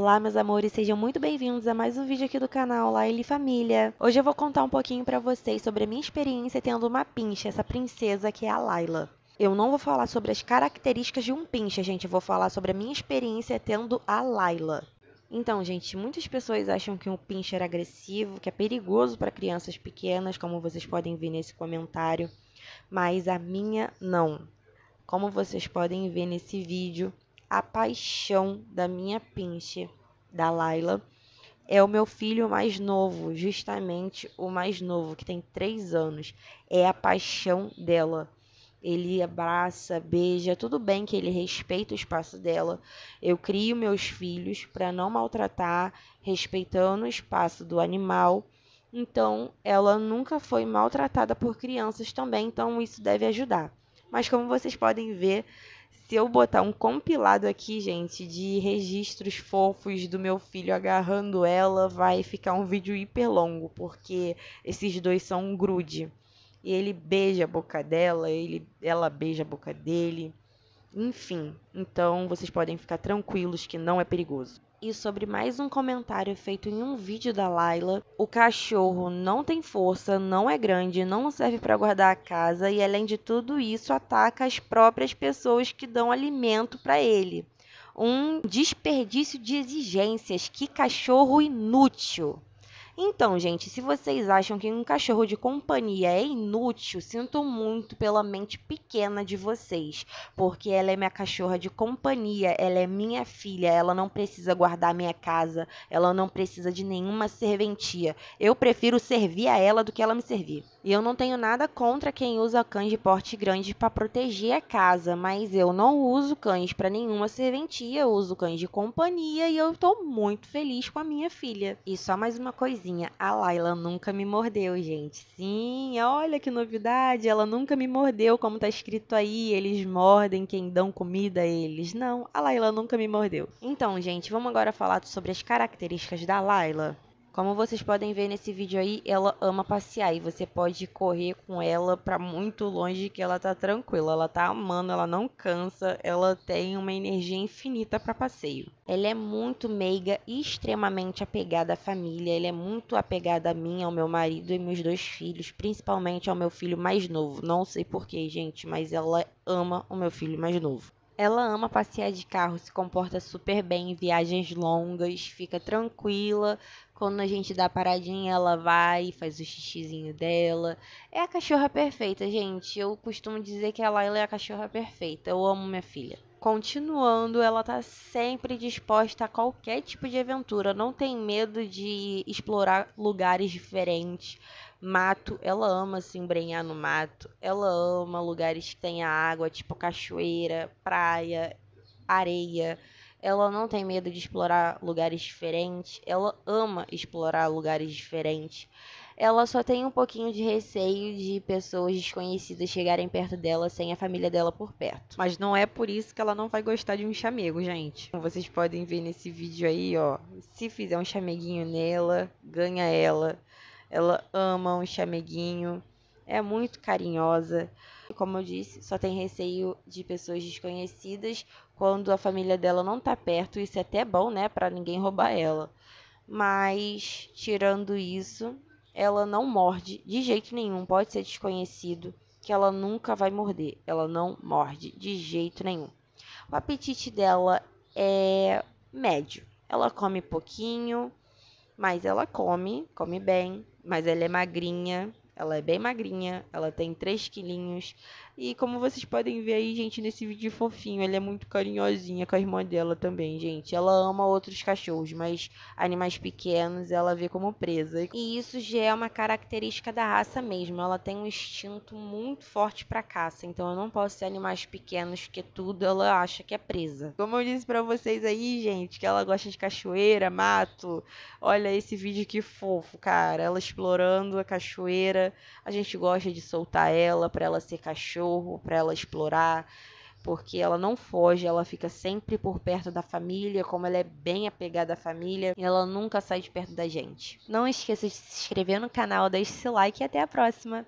Olá meus amores, sejam muito bem-vindos a mais um vídeo aqui do canal Laili Família. Hoje eu vou contar um pouquinho pra vocês sobre a minha experiência tendo uma pincha, essa princesa que é a Laila. Eu não vou falar sobre as características de um pincha, gente, eu vou falar sobre a minha experiência tendo a Laila. Então, gente, muitas pessoas acham que um pincher é agressivo, que é perigoso para crianças pequenas, como vocês podem ver nesse comentário, mas a minha não. Como vocês podem ver nesse vídeo, a paixão da minha pinche, da Laila, é o meu filho mais novo, justamente o mais novo, que tem três anos. É a paixão dela. Ele abraça, beija, tudo bem que ele respeita o espaço dela. Eu crio meus filhos para não maltratar, respeitando o espaço do animal. Então, ela nunca foi maltratada por crianças também, então isso deve ajudar. Mas como vocês podem ver, se eu botar um compilado aqui, gente, de registros fofos do meu filho agarrando ela, vai ficar um vídeo hiper longo, porque esses dois são um grude. E ele beija a boca dela, ele, ela beija a boca dele. Enfim, então vocês podem ficar tranquilos que não é perigoso. E sobre mais um comentário feito em um vídeo da Laila, o cachorro não tem força, não é grande, não serve para guardar a casa e além de tudo isso ataca as próprias pessoas que dão alimento para ele. Um desperdício de exigências, que cachorro inútil. Então, gente, se vocês acham que um cachorro de companhia é inútil, sinto muito pela mente pequena de vocês, porque ela é minha cachorra de companhia, ela é minha filha, ela não precisa guardar minha casa, ela não precisa de nenhuma serventia. Eu prefiro servir a ela do que ela me servir. E eu não tenho nada contra quem usa cães de porte grande para proteger a casa, mas eu não uso cães para nenhuma serventia, eu uso cães de companhia e eu estou muito feliz com a minha filha. E só mais uma coisinha sozinha. A ah Laila nunca me mordeu, gente. Sim, olha que novidade, ela nunca me mordeu, como tá escrito aí, eles mordem quem dão comida a eles. Não, a Laila nunca me mordeu. Então, gente, vamos agora falar sobre as características da Laila. Como vocês podem ver nesse vídeo aí, ela ama passear e você pode correr com ela para muito longe que ela tá tranquila, ela tá amando, ela não cansa, ela tem uma energia infinita para passeio. Ela é muito meiga e extremamente apegada à família, ela é muito apegada a mim, ao meu marido e meus dois filhos, principalmente ao meu filho mais novo. Não sei porquê, gente, mas ela ama o meu filho mais novo. Ela ama passear de carro, se comporta super bem em viagens longas, fica tranquila. Quando a gente dá paradinha, ela vai, e faz o xixizinho dela. É a cachorra perfeita, gente. Eu costumo dizer que a Laila é a cachorra perfeita. Eu amo minha filha. Continuando, ela tá sempre disposta a qualquer tipo de aventura, não tem medo de explorar lugares diferentes. Mato, ela ama se embrenhar no mato, ela ama lugares que tenha água, tipo cachoeira, praia, areia. Ela não tem medo de explorar lugares diferentes, ela ama explorar lugares diferentes ela só tem um pouquinho de receio de pessoas desconhecidas chegarem perto dela sem a família dela por perto. Mas não é por isso que ela não vai gostar de um chamego, gente. Como então, vocês podem ver nesse vídeo aí, ó, se fizer um chameguinho nela, ganha ela. Ela ama um chameguinho, é muito carinhosa. Como eu disse, só tem receio de pessoas desconhecidas quando a família dela não tá perto. Isso é até bom, né, para ninguém roubar ela. Mas tirando isso, ela não morde de jeito nenhum, pode ser desconhecido, que ela nunca vai morder, ela não morde de jeito nenhum. O apetite dela é médio, ela come pouquinho, mas ela come, come bem, mas ela é magrinha, ela é bem magrinha, ela tem 3 quilinhos. E como vocês podem ver aí, gente, nesse vídeo fofinho, ela é muito carinhosinha com a irmã dela também, gente. Ela ama outros cachorros, mas animais pequenos ela vê como presa. E isso já é uma característica da raça mesmo. Ela tem um instinto muito forte para caça, então eu não posso ser animais pequenos que tudo ela acha que é presa. Como eu disse para vocês aí, gente, que ela gosta de cachoeira, mato. Olha esse vídeo que fofo, cara. Ela explorando a cachoeira a gente gosta de soltar ela para ela ser cachorro, para ela explorar, porque ela não foge, ela fica sempre por perto da família, como ela é bem apegada à família, e ela nunca sai de perto da gente. Não esqueça de se inscrever no canal, deixe seu like e até a próxima.